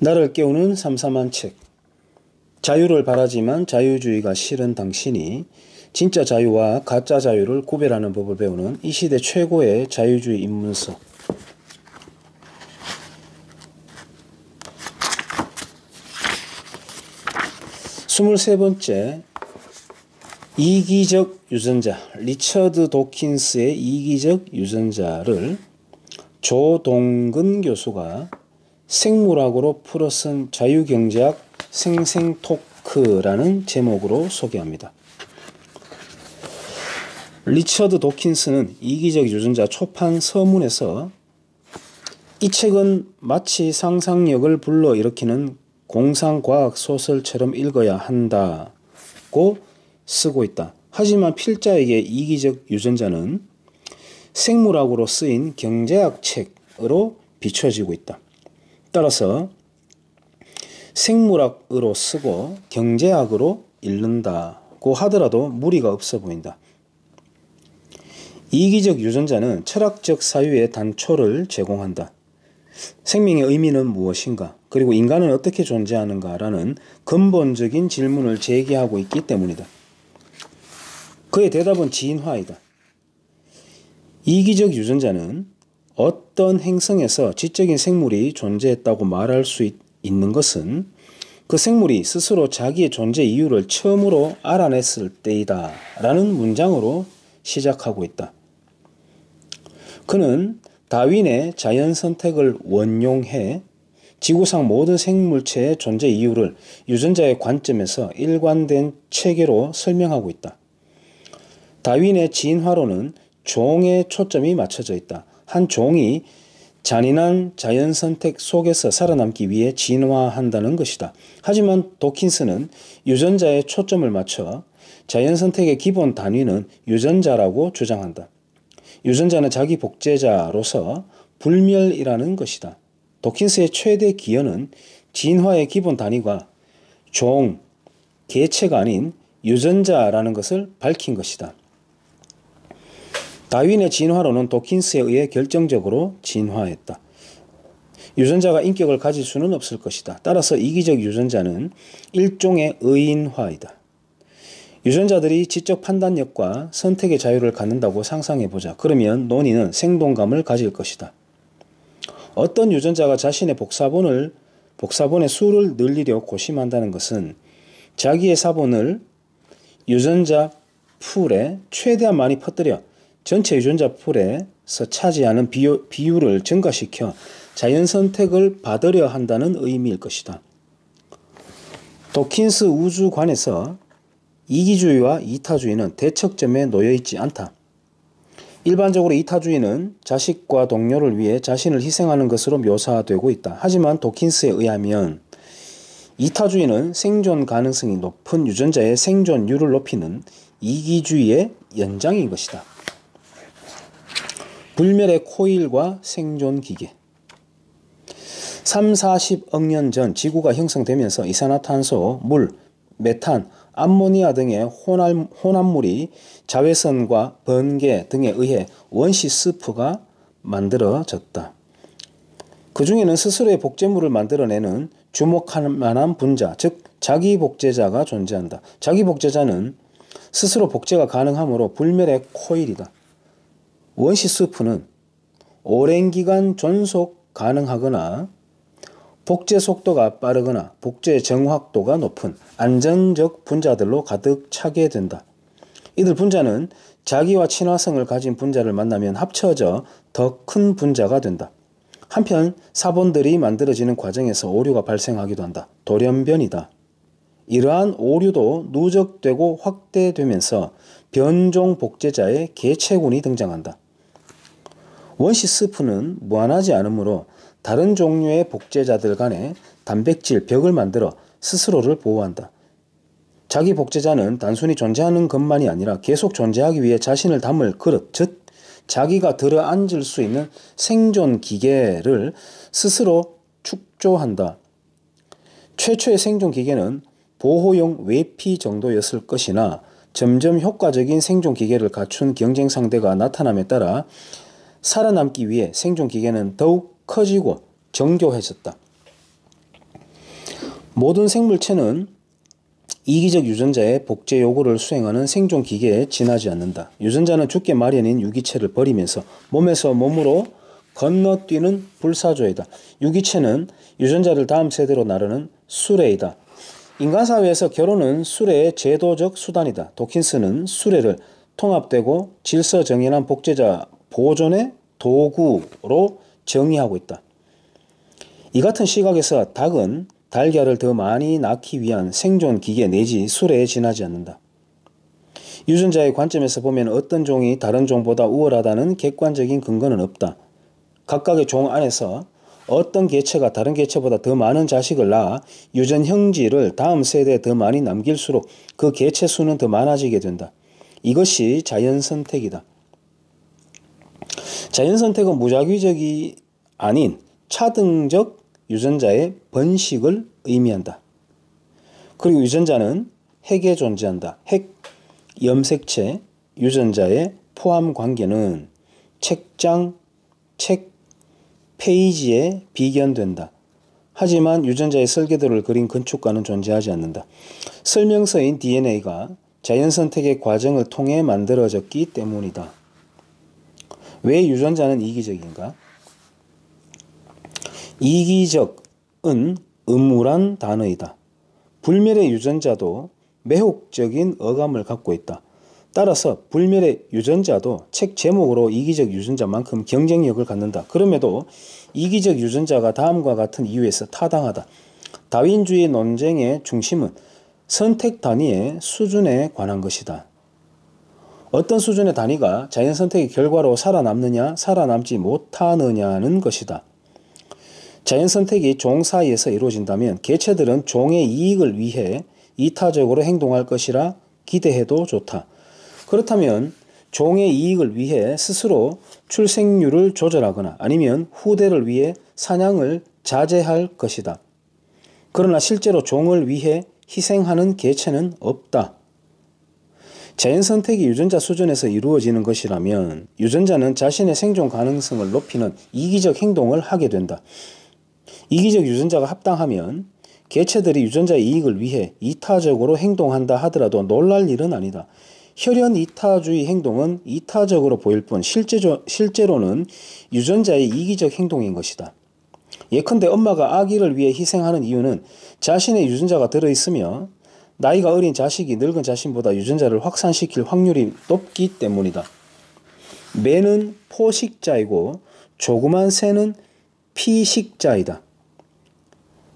나를 깨우는 삼삼한 책. 자유를 바라지만 자유주의가 싫은 당신이 진짜 자유와 가짜 자유를 구별하는 법을 배우는 이 시대 최고의 자유주의 입문서. 스물 번째 이기적 유전자 리처드 도킨스의 이기적 유전자를 조동근 교수가 생물학으로 풀어쓴 자유경제학 생생토크라는 제목으로 소개합니다. 리처드 도킨스는 이기적 유전자 초판 서문에서 이 책은 마치 상상력을 불러일으키는 공상과학 소설처럼 읽어야 한다고 쓰고 있다. 하지만 필자에게 이기적 유전자는 생물학으로 쓰인 경제학 책으로 비춰지고 있다. 따라서 생물학으로 쓰고 경제학으로 읽는다고 하더라도 무리가 없어 보인다. 이기적 유전자는 철학적 사유의 단초를 제공한다. 생명의 의미는 무엇인가? 그리고 인간은 어떻게 존재하는가라는 근본적인 질문을 제기하고 있기 때문이다. 그의 대답은 진화이다. 이기적 유전자는 어떤 행성에서 지적인 생물이 존재했다고 말할 수 있, 는 것은 그 생물이 스스로 자기의 존재 이유를 처음으로 알아냈을 때이다. 라는 문장으로 시작하고 있다. 그는 다윈의 자연 선택을 원용해 지구상 모든 생물체의 존재 이유를 유전자의 관점에서 일관된 체계로 설명하고 있다. 다윈의 진화론은 종의 초점이 맞춰져 있다. 한 종이 잔인한 자연 선택 속에서 살아남기 위해 진화한다는 것이다. 하지만 도킨스는 유전자에 초점을 맞춰 자연 선택의 기본 단위는 유전자라고 주장한다. 유전자는 자기 복제자로서 불멸이라는 것이다. 도킨스의 최대 기여는 진화의 기본 단위가 종, 개체가 아닌 유전자라는 것을 밝힌 것이다. 다윈의 진화론은 도킨스에 의해 결정적으로 진화했다. 유전자가 인격을 가질 수는 없을 것이다. 따라서 이기적 유전자는 일종의 의인화이다. 유전자들이 지적 판단력과 선택의 자유를 갖는다고 상상해보자. 그러면 논의는 생동감을 가질 것이다. 어떤 유전자가 자신의 복사본을, 복사본의 수를 늘리려 고심한다는 것은 자기의 사본을 유전자 풀에 최대한 많이 퍼뜨려 전체 유전자 풀에서 차지하는 비유, 비율을 증가시켜 자연 선택을 받으려 한다는 의미일 것이다. 도킨스 우주관에서 이기주의와 이타주의는 대척점에 놓여 있지 않다. 일반적으로 이타주의는 자식과 동료를 위해 자신을 희생하는 것으로 묘사되고 있다. 하지만 도킨스에 의하면 이타주의는 생존 가능성이 높은 유전자의 생존율을 높이는 이기주의의 연장인 것이다. 불멸의 코일과 생존 기계 3, 40억 년 전 지구가 형성되면서 이산화탄소, 물, 메탄, 암모니아 등의 혼합, 혼합물이 자외선과 번개 등에 의해 원시 스프가 만들어졌다. 그 중에는 스스로의 복제물을 만들어내는 주목할 만한 분자, 즉 자기 복제자가 존재한다. 자기 복제자는 스스로 복제가 가능하므로 불멸의 코일이다. 원시 스프는 오랜 기간 존속 가능하거나 복제 속도가 빠르거나 복제 정확도가 높은 안정적 분자들로 가득 차게 된다. 이들 분자는 자기와 친화성을 가진 분자를 만나면 합쳐져 더 큰 분자가 된다. 한편 사본들이 만들어지는 과정에서 오류가 발생하기도 한다. 돌연변이다. 이러한 오류도 누적되고 확대되면서 변종 복제자의 개체군이 등장한다. 원시 스프는 무한하지 않으므로 다른 종류의 복제자들 간에 단백질 벽을 만들어 스스로를 보호한다. 자기 복제자는 단순히 존재하는 것만이 아니라 계속 존재하기 위해 자신을 담을 그릇, 즉 자기가 들어 앉을 수 있는 생존 기계를 스스로 축조한다. 최초의 생존 기계는 보호용 외피 정도였을 것이나 점점 효과적인 생존 기계를 갖춘 경쟁 상대가 나타남에 따라 살아남기 위해 생존 기계는 더욱 커지고 정교해졌다. 모든 생물체는 이기적 유전자의 복제 요구를 수행하는 생존 기계에 지나지 않는다. 유전자는 죽게 마련인 유기체를 버리면서 몸에서 몸으로 건너뛰는 불사조이다. 유기체는 유전자를 다음 세대로 나르는 수레이다. 인간 사회에서 결혼은 수레의 제도적 수단이다. 도킨스는 수레를 통합되고 질서 정연한 복제자 보존의 도구로 정의하고 있다. 이 같은 시각에서 닭은 달걀을 더 많이 낳기 위한 생존 기계 내지 수레에 지나지 않는다. 유전자의 관점에서 보면 어떤 종이 다른 종보다 우월하다는 객관적인 근거는 없다. 각각의 종 안에서 어떤 개체가 다른 개체보다 더 많은 자식을 낳아 유전 형질을 다음 세대에 더 많이 남길수록 그 개체 수는 더 많아지게 된다. 이것이 자연 선택이다. 자연선택은 무작위적이 아닌 차등적 유전자의 번식을 의미한다. 그리고 유전자는 핵에 존재한다. 핵 염색체 유전자의 포함 관계는 책장, 책, 페이지에 비견된다. 하지만 유전자의 설계도를 그린 건축가는 존재하지 않는다. 설명서인 DNA가 자연 선택의 과정을 통해 만들어졌기 때문이다. 왜 유전자는 이기적인가? 이기적은 음울한 단어이다. 불멸의 유전자도 매혹적인 어감을 갖고 있다. 따라서 불멸의 유전자도 책 제목으로 이기적 유전자만큼 경쟁력을 갖는다. 그럼에도 이기적 유전자가 다음과 같은 이유에서 타당하다. 다윈주의 논쟁의 중심은 선택 단위의 수준에 관한 것이다. 어떤 수준의 단위가 자연 선택의 결과로 살아남느냐, 살아남지 못하느냐는 것이다. 자연 선택이 종 사이에서 이루어진다면 개체들은 종의 이익을 위해 이타적으로 행동할 것이라 기대해도 좋다. 그렇다면 종의 이익을 위해 스스로 출생률을 조절하거나 아니면 후대를 위해 사냥을 자제할 것이다. 그러나 실제로 종을 위해 희생하는 개체는 없다. 자연 선택이 유전자 수준에서 이루어지는 것이라면 유전자는 자신의 생존 가능성을 높이는 이기적 행동을 하게 된다. 이기적 유전자가 합당하면 개체들이 유전자의 이익을 위해 이타적으로 행동한다 하더라도 놀랄 일은 아니다. 혈연 이타주의 행동은 이타적으로 보일 뿐 실제조, 실제로는 유전자의 이기적 행동인 것이다. 예컨대 엄마가 아기를 위해 희생하는 이유는 자신의 유전자가 들어있으며 나이가 어린 자식이 늙은 자신보다 유전자를 확산시킬 확률이 높기 때문이다. 매는 포식자이고 조그만 새는 피식자이다.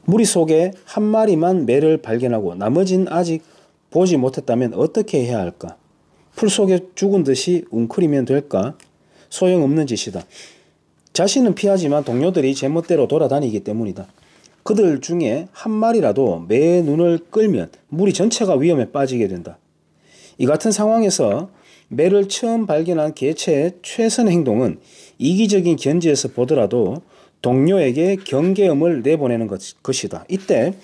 무리 속에 한 마리만 매를 발견하고 나머진 아직 보지 못했다면 어떻게 해야 할까? 풀 속에 죽은 듯이 웅크리면 될까? 소용없는 짓이다. 자신은 피하지만 동료들이 제멋대로 돌아다니기 때문이다. 그들 중에 한 마리라도 매 눈을 끌면 무리 전체가 위험에 빠지게 된다. 이 같은 상황에서 매를 처음 발견한 개체의 최선 행동은 이기적인 견지에서 보더라도 동료에게 경계음을 내보내는 것, 이다 이때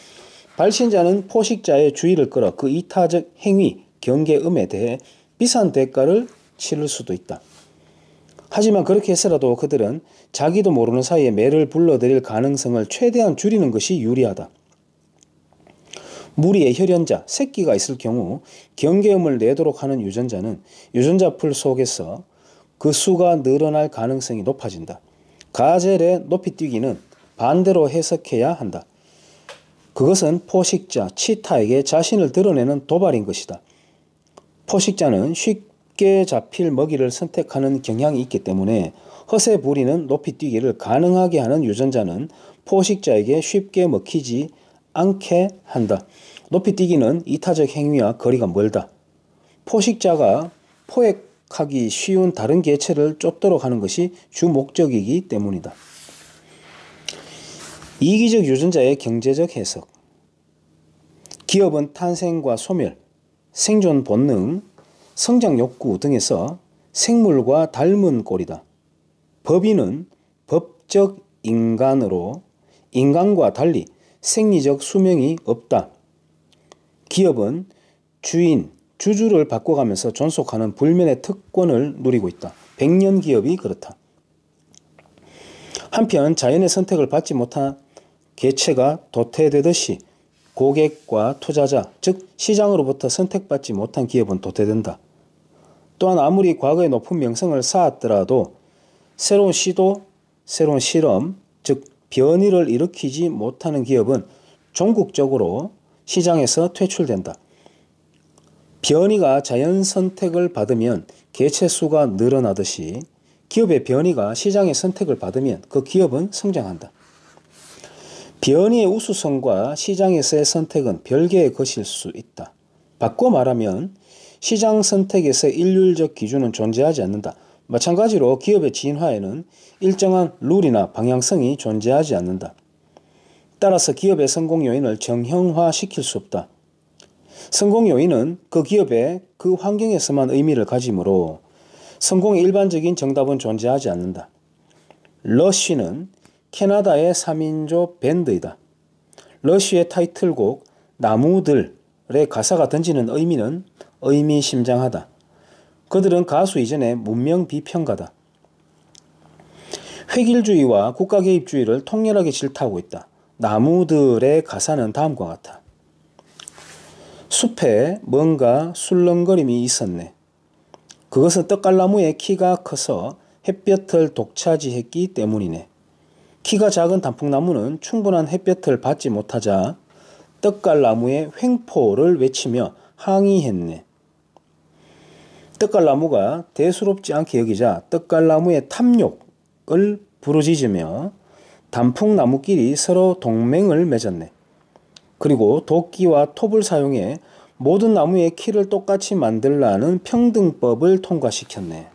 발신자는 포식자의 주의를 끌어 그 이타적 행위, 경계음에 대해 비싼 대가를 치를 수도 있다. 하지만 그렇게 해서라도 그들은 자기도 모르는 사이에 매를 불러들일 가능성을 최대한 줄이는 것이 유리하다. 무리의 혈연자, 새끼가 있을 경우 경계음을 내도록 하는 유전자는 유전자 풀 속에서 그 수가 늘어날 가능성이 높아진다. 가젤의 높이뛰기는 반대로 해석해야 한다. 그것은 포식자, 치타에게 자신을 드러내는 도발인 것이다. 포식자는 쉽 쉽게 잡힐 먹이를 선택하는 경향이 있기 때문에 허세 부리는 높이 뛰기를 가능하게 하는 유전자는 포식자에게 쉽게 먹히지 않게 한다. 높이 뛰기는 이타적 행위와 거리가 멀다. 포식자가 포획하기 쉬운 다른 개체를 쫓도록 하는 것이 주 목적이기 때문이다. 이기적 유전자의 경제적 해석 기업은 탄생과 소멸, 생존 본능, 성장 욕구 등에서 생물과 닮은 꼴이다. 법인은 법적 인간으로 인간과 달리 생리적 수명이 없다. 기업은 주인, 주주를 바꿔가면서 존속하는 불면의 특권을 누리고 있다. 백년 기업이 그렇다. 한편 자연의 선택을 받지 못한 개체가 도태되듯이 고객과 투자자, 즉 시장으로부터 선택받지 못한 기업은 도태된다. 또한 아무리 과거에 높은 명성을 쌓았더라도 새로운 시도, 새로운 실험, 즉 변이를 일으키지 못하는 기업은 종국적으로 시장에서 퇴출된다. 변이가 자연 선택을 받으면 개체 수가 늘어나듯이 기업의 변이가 시장의 선택을 받으면 그 기업은 성장한다. 변이의 우수성과 시장에서의 선택은 별개의 것일 수 있다. 바꿔 말하면 시장 선택에서 일률적 기준은 존재하지 않는다. 마찬가지로 기업의 진화에는 일정한 룰이나 방향성이 존재하지 않는다. 따라서 기업의 성공 요인을 정형화시킬 수 없다. 성공 요인은 그 기업의 그 환경에서만 의미를 가지므로 성공의 일반적인 정답은 존재하지 않는다. 러쉬는 캐나다의 3인조 밴드이다. 러쉬의 타이틀곡 나무들의 가사가 던지는 의미는 의미심장하다. 그들은 가수 이전에 문명 비평가다. 획일주의와 국가개입주의를 통렬하게 질타하고 있다. 나무들의 가사는 다음과 같아. 숲에 뭔가 술렁거림이 있었네. 그것은 떡갈나무의 키가 커서 햇볕을 독차지했기 때문이네. 키가 작은 단풍나무는 충분한 햇볕을 받지 못하자 떡갈나무의 횡포를 외치며 항의했네. 떡갈나무가 대수롭지 않게 여기자 떡갈나무의 탐욕을 부르짖으며 단풍나무끼리 서로 동맹을 맺었네. 그리고 도끼와 톱을 사용해 모든 나무의 키를 똑같이 만들라는 평등법을 통과시켰네.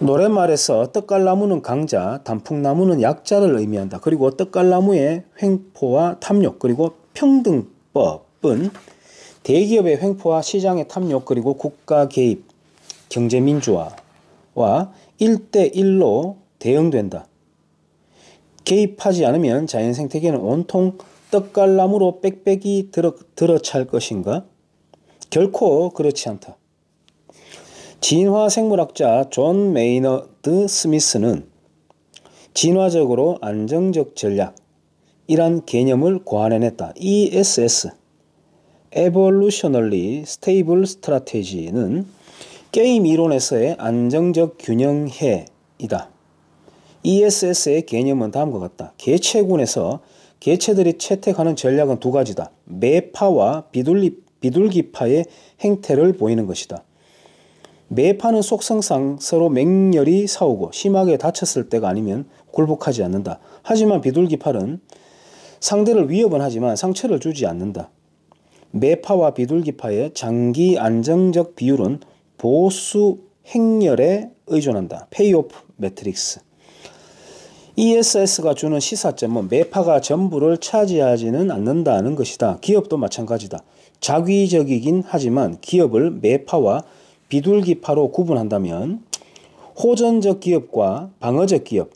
노랫말에서 떡갈나무는 강자, 단풍나무는 약자를 의미한다. 그리고 떡갈나무의 횡포와 탐욕, 그리고 평등법은 대기업의 횡포와 시장의 탐욕 그리고 국가 개입, 경제 민주화와 일대일로 대응된다. 개입하지 않으면 자연 생태계는 온통 떡갈나무로 빽빽이 들어, 들어찰 것인가? 결코 그렇지 않다. 진화 생물학자 존 메이너드 스미스는 진화적으로 안정적 전략 이란 개념을 고안해냈다. ESS evolutionally stable strategy는 게임 이론에서의 안정적 균형해이다. ESS의 개념은 다음과 같다. 개체군에서 개체들이 채택하는 전략은 두 가지다. 매파와 비둘기, 비둘기파의 행태를 보이는 것이다. 매파는 속성상 서로 맹렬히 싸우고 심하게 다쳤을 때가 아니면 굴복하지 않는다. 하지만 비둘기파는 상대를 위협은 하지만 상처를 주지 않는다. 매파와 비둘기파의 장기 안정적 비율은 보수 행렬에 의존한다. 페이오프 매트릭스. ESS가 주는 시사점은 매파가 전부를 차지하지는 않는다는 것이다. 기업도 마찬가지다. 자위적이긴 하지만 기업을 매파와 비둘기파로 구분한다면 호전적 기업과 방어적 기업,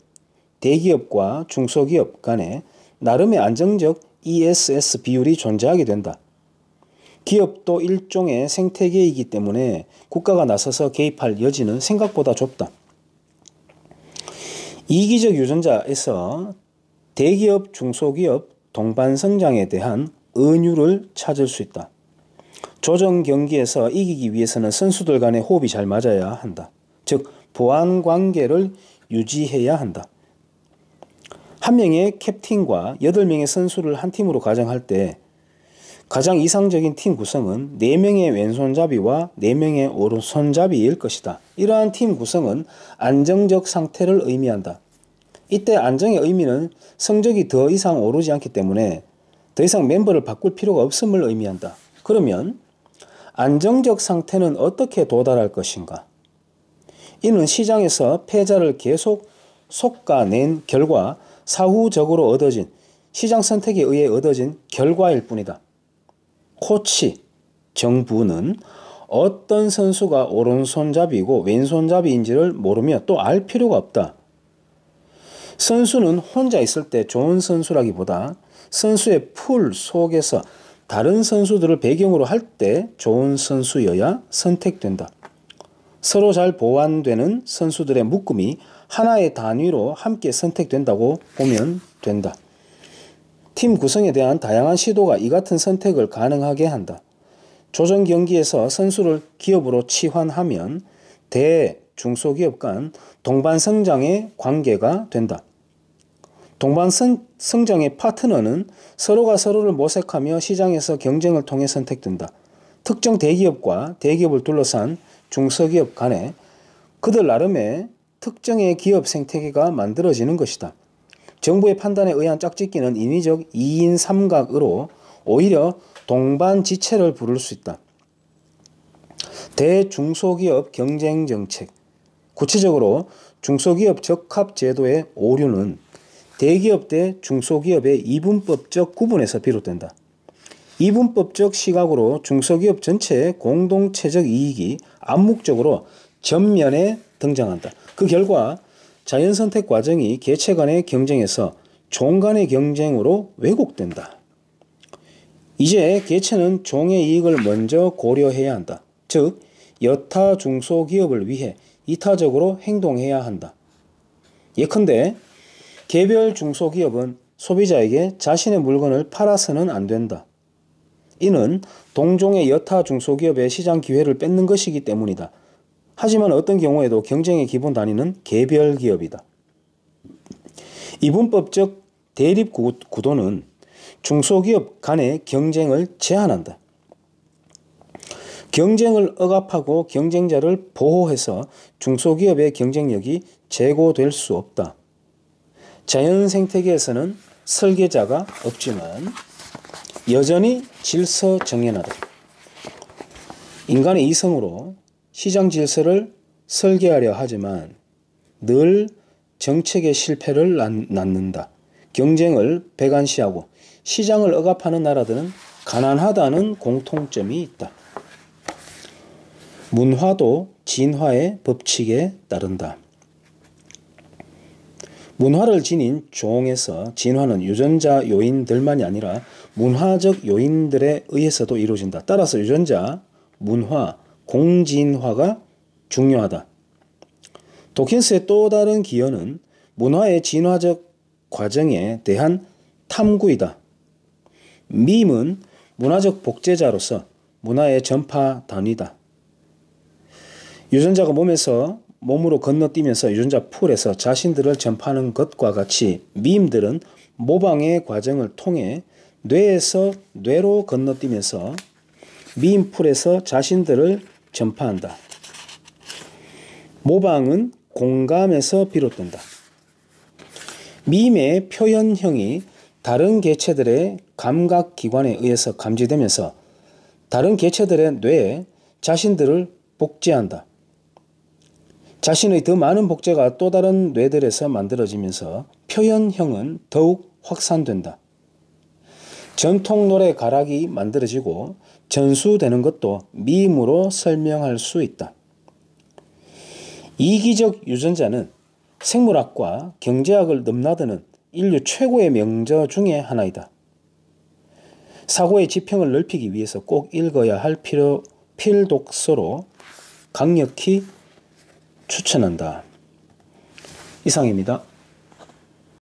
대기업과 중소기업 간에 나름의 안정적 ESS 비율이 존재하게 된다. 기업도 일종의 생태계이기 때문에 국가가 나서서 개입할 여지는 생각보다 좁다. 이기적 유전자에서 대기업, 중소기업 동반 성장에 대한 은유를 찾을 수 있다. 조정 경기에서 이기기 위해서는 선수들 간의 호흡이 잘 맞아야 한다. 즉 보안 관계를 유지해야 한다. 한 명의 캡틴과 8 명의 선수를 한 팀으로 가정할 때 가장 이상적인 팀 구성은 4명의 왼손잡이와 4명의 오른손잡이일 것이다. 이러한 팀 구성은 안정적 상태를 의미한다. 이때 안정의 의미는 성적이 더 이상 오르지 않기 때문에 더 이상 멤버를 바꿀 필요가 없음을 의미한다. 그러면 안정적 상태는 어떻게 도달할 것인가? 이는 시장에서 패자를 계속 속가낸 결과 사후적으로 얻어진 시장 선택에 의해 얻어진 결과일 뿐이다. 코치 정부는 어떤 선수가 오른손잡이고 왼손잡이인지를 모르며 또 알 필요가 없다. 선수는 혼자 있을 때 좋은 선수라기보다 선수의 풀 속에서 다른 선수들을 배경으로 할 때 좋은 선수여야 선택된다. 서로 잘 보완되는 선수들의 묶음이 하나의 단위로 함께 선택된다고 보면 된다. 팀 구성에 대한 다양한 시도가 이 같은 선택을 가능하게 한다. 조정 경기에서 선수를 기업으로 치환하면 대 중소기업 간 동반 성장의 관계가 된다. 동반 성, 장의 파트너는 서로가 서로를 모색하며 시장에서 경쟁을 통해 선택된다. 특정 대기업과 대기업을 둘러싼 중소기업 간에 그들 나름의 특정의 기업 생태계가 만들어지는 것이다. 정부의 판단에 의한 짝짓기는 인위적 2인 3각으로 오히려 동반 지체를 부를 수 있다. 대중소기업 경쟁정책 구체적으로 중소기업 적합제도의 오류는 대기업 대 중소기업의 이분법적 구분에서 비롯된다. 이분법적 시각으로 중소기업 전체의 공동체적 이익이 암묵적으로 전면에 등장한다. 그 결과 자연 선택 과정이 개체 간의 경쟁에서 종 간의 경쟁으로 왜곡된다. 이제 개체는 종의 이익을 먼저 고려해야 한다. 즉, 여타 중소기업을 위해 이타적으로 행동해야 한다. 예컨대 개별 중소기업은 소비자에게 자신의 물건을 팔아서는 안 된다. 이는 동종의 여타 중소기업의 시장 기회를 뺏는 것이기 때문이다. 하지만 어떤 경우에도 경쟁의 기본 단위는 개별 기업이다. 이분법적 대립 구도는 중소기업 간의 경쟁을 제한한다. 경쟁을 억압하고 경쟁자를 보호해서 중소기업의 경쟁력이 제고될 수 없다. 자연 생태계에서는 설계자가 없지만 여전히 질서 정연하다. 인간의 이성으로 시장 질서를 설계하려 하지만 늘 정책의 실패를 낳는다. 경쟁을 배관시하고 시장을 억압하는 나라들은 가난하다는 공통점이 있다. 문화도 진화의 법칙에 따른다. 문화를 지닌 종에서 진화는 유전자 요인들만이 아니라 문화적 요인들에 의해서도 이루어진다. 따라서 유전자, 문화, 공진화가 중요하다. 도킨스의 또 다른 기여는 문화의 진화적 과정에 대한 탐구이다. 밈은 문화적 복제자로서 문화의 전파단위다. 유전자가 몸에서 몸으로 건너뛰면서 유전자 풀에서 자신들을 전파하는 것과 같이 밈들은 모방의 과정을 통해 뇌에서 뇌로 건너뛰면서 미풀에서 자신들을 전파한다. 모방은 공감에서 비롯된다. 밈의 표현형이 다른 개체들의 감각 기관에 의해서 감지되면서 다른 개체들의 뇌에 자신들을 복제한다. 자신의 더 많은 복제가 또 다른 뇌들에서 만들어지면서 표현형은 더욱 확산된다. 전통 노래 가락이 만들어지고 전수되는 것도 미임으로 설명할 수 있다. 이기적 유전자는 생물학과 경제학을 넘나드는 인류 최고의 명저 중의 하나이다. 사고의 지평을 넓히기 위해서 꼭 읽어야 할 필요, 필독서로 강력히 추천한다. 이상입니다.